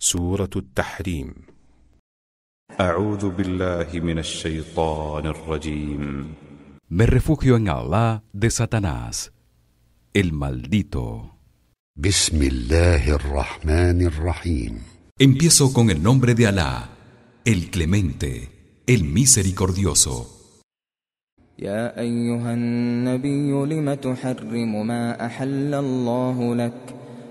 سورة التحريم أعوذ بالله من الشيطان الرجيم Me refugio en Allah de Satanás, el maldito. بسم الله الرحمن الرحيم Empiezo con el nombre de Alá, el clemente, el misericordioso. يا أيها النبي لم تحرم ما أحل الله لك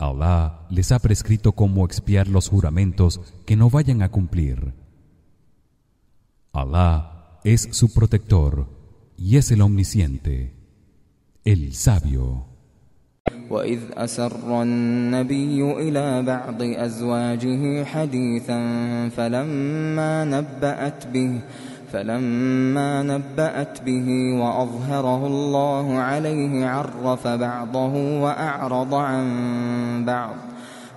Allah les ha prescrito cómo expiar los juramentos que no vayan a cumplir. Allah es su protector y es el omnisciente, el sabio. فلما نبأت به وأظهره الله عليه عرف بعضه وأعرض عن بعض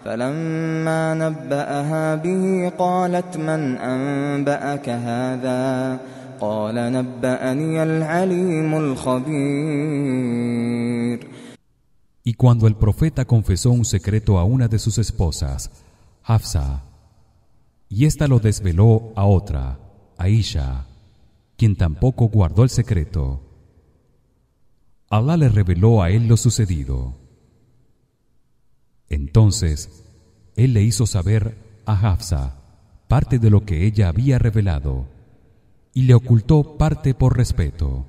فلما نبأها به قالت من أنبأك هذا قال نبأني العليم الخبير Y cuando el profeta confesó un secreto a una de sus esposas, Hafsa, y ésta lo desveló a otra, Hafsa, Aisha, quien tampoco guardó el secreto. Alá le reveló a él lo sucedido. Entonces, él le hizo saber a Hafsa parte de lo que ella había revelado y le ocultó parte por respeto.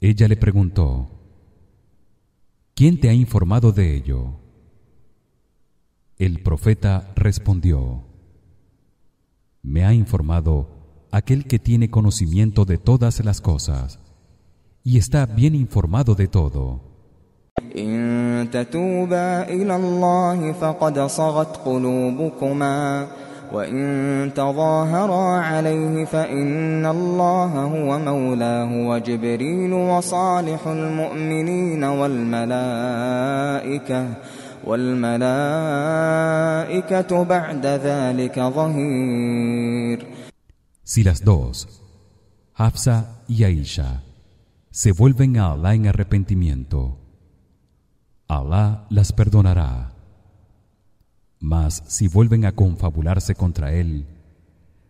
Ella le preguntó: ¿Quién te ha informado de ello? El profeta respondió: me ha informado aquel que tiene conocimiento de todas las cosas y está bien informado de todo. In tatuba ila Allah faqad saghat qulubukuma wa in tadhahara alayhi fa inna Allah huwa mawlahu huwa jibril wa salihul mu'minin wal malaika? Si las dos, Hafsa y Aisha, se vuelven a Allah en arrepentimiento, Allah las perdonará. Mas si vuelven a confabularse contra él,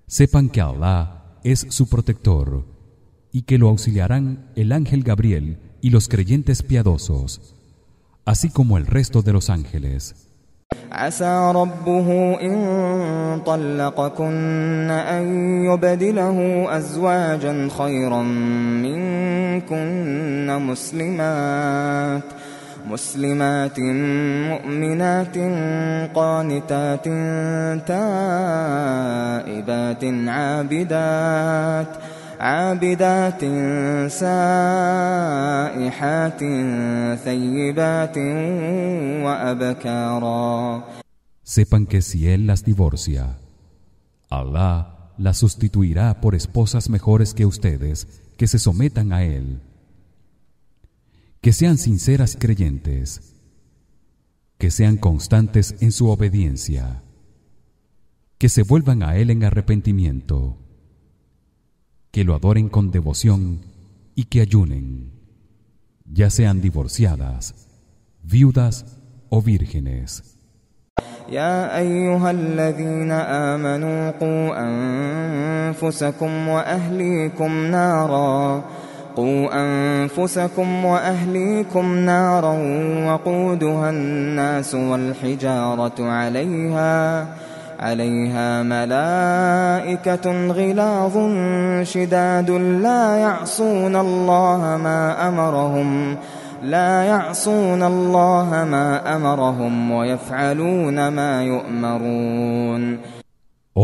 sepan que Allah es su protector y que lo auxiliarán el ángel Gabriel y los creyentes piadosos. así como el resto de los ángeles. عسى ربه إن طلقكن أن يبدله أزواجا خيرا منكن مسلمات مسلمات مؤمنات قانتات تائبات عابدات Sepan que si él las divorcia, Allah las sustituirá por esposas mejores que ustedes que se sometan a él. Que sean sinceras creyentes, que sean constantes en su obediencia, que se vuelvan a él en arrepentimiento que lo adoren con devoción y que ayunen, ya sean divorciadas, viudas o vírgenes. يا ايها الذين امنوا قوا انفسكم واهليكم نارا قوا انفسكم واهليكم نارا وقودها الناس والحجاره عليها عليها ملائكة غلاظ شداد لا يعصون الله ما أمرهم لا يعصون الله ما أمرهم ويفعلون ما يؤمرون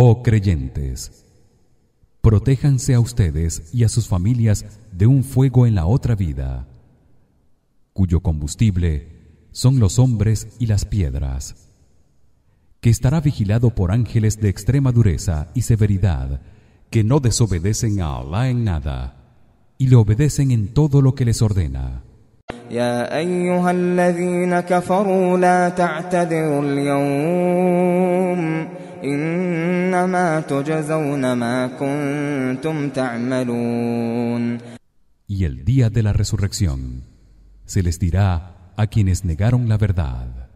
Oh creyentes protéjanse a ustedes y a sus familias de un fuego en la otra vida cuyo combustible son los hombres y las piedras que estará vigilado por ángeles de extrema dureza y severidad que no desobedecen a Allah en nada y le obedecen en todo lo que les ordena. Y el día de la resurrección se les dirá a quienes negaron la verdad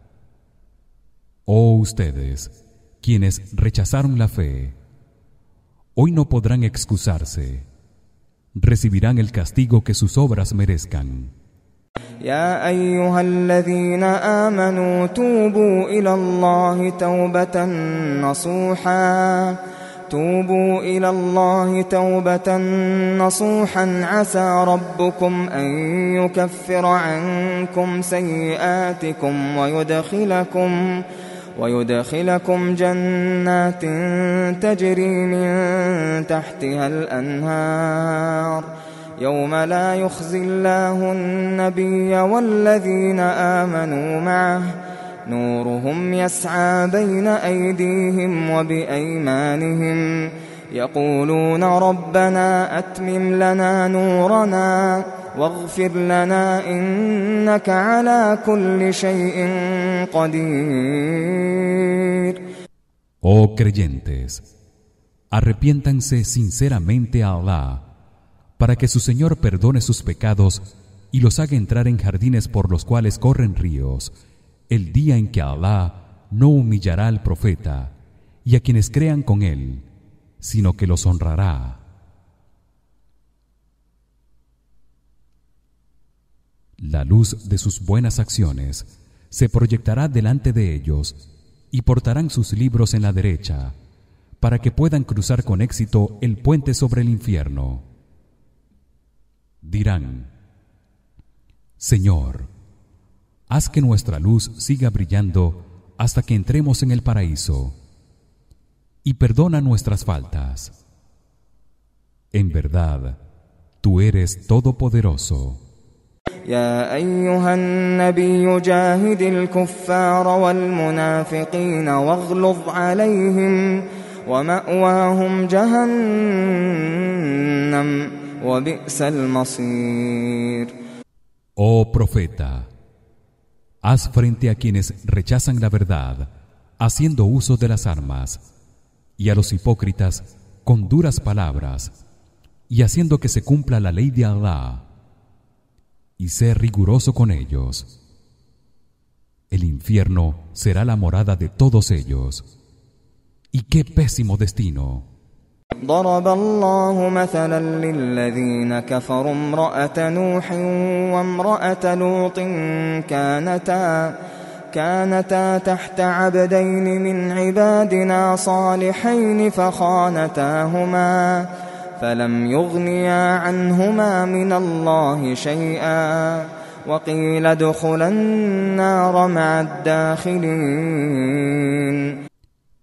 Oh ustedes, quienes rechazaron la fe, hoy no podrán excusarse. Recibirán el castigo que sus obras merezcan. Ya يا ايها الذين امنوا توبوا الى الله توبه نصوحا توبوا الى الله توبه نصوحا عسى ربكم ان يكفر عنكم سيئاتكم ويدخلكم ويدخلكم جنات تجري من تحتها الأنهار يوم لا يخزي الله النبي والذين آمنوا معه نورهم يسعى بين أيديهم وبأيمانهم يقولون ربنا أتمم لنا نورنا Oh creyentes, arrepiéntanse sinceramente a Allah, para que su Señor perdone sus pecados y los haga entrar en jardines por los cuales corren ríos, el día en que Allah no humillará al profeta y a quienes crean con él, sino que los honrará. La luz de sus buenas acciones se proyectará delante de ellos y portarán sus libros en la derecha para que puedan cruzar con éxito el puente sobre el infierno. Dirán: Señor, haz que nuestra luz siga brillando hasta que entremos en el paraíso y perdona nuestras faltas. En verdad, tú eres todopoderoso. Oh profeta, haz frente a quienes rechazan la verdad, haciendo uso de las armas, y a los hipócritas con duras palabras, y haciendo que se cumpla la ley de Allah y sé riguroso con ellos. El infierno será la morada de todos ellos. Y qué pésimo destino. ضرب الله مثلا للذين كفروا امرأة نوح وامرأة لوط كانتا كانتا تحت عبدين من عبادنا صالحين فخانتاهما فلم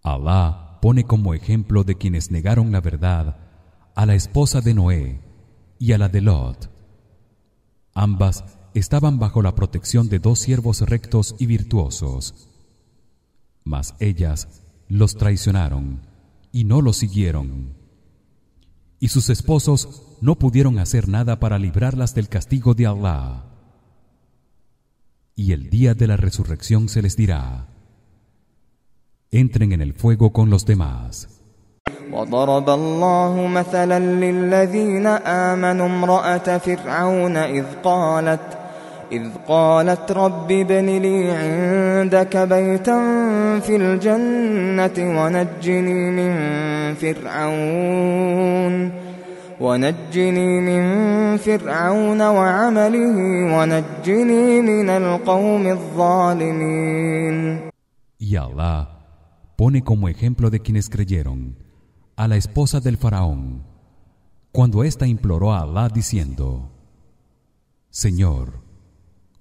Allah pone como ejemplo de quienes negaron la verdad a la esposa de Noé y a la de Lot. Ambas estaban bajo la protección de dos siervos rectos y virtuosos. Mas ellas los traicionaron y no los siguieron y sus esposos no pudieron hacer nada para librarlas del castigo de Allah. Y el día de la resurrección se les dirá: Entren en el fuego con los demás. إذ قالت رب ابن لي عندك بيتا في الجنة ونجني من فرعون ونجني من فرعون وعمله ونجني من القوم الظالمين Y Allah pone como ejemplo de quienes creyeron a la esposa del faraón cuando ésta imploró a Allah diciendo Señor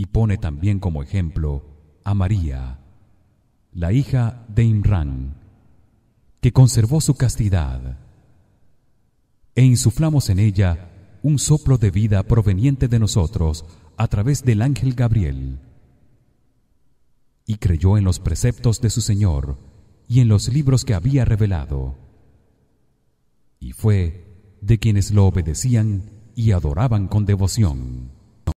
y pone también como ejemplo a María, la hija de Imran, que conservó su castidad, e insuflamos en ella un soplo de vida proveniente de nosotros a través del ángel Gabriel. Y creyó en los preceptos de su Señor y en los libros que había revelado. Y fue de quienes lo obedecían y adoraban con devoción.